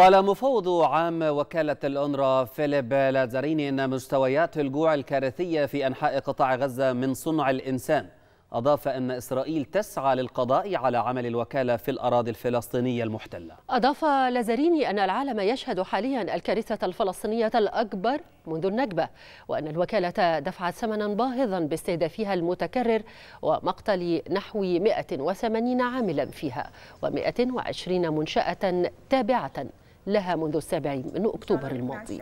قال مفوض عام وكالة الأونروا فيليب لازاريني أن مستويات الجوع الكارثية في أنحاء قطاع غزة من صنع الإنسان أضاف أن إسرائيل تسعى للقضاء على عمل الوكالة في الأراضي الفلسطينية المحتلة أضاف لازاريني أن العالم يشهد حاليا الكارثة الفلسطينية الأكبر منذ النكبة وأن الوكالة دفعت ثمنا باهظا باستهدافها المتكرر ومقتل نحو 180 عاملا فيها و120 منشأة تابعة لها منذ السابع من أكتوبر الماضي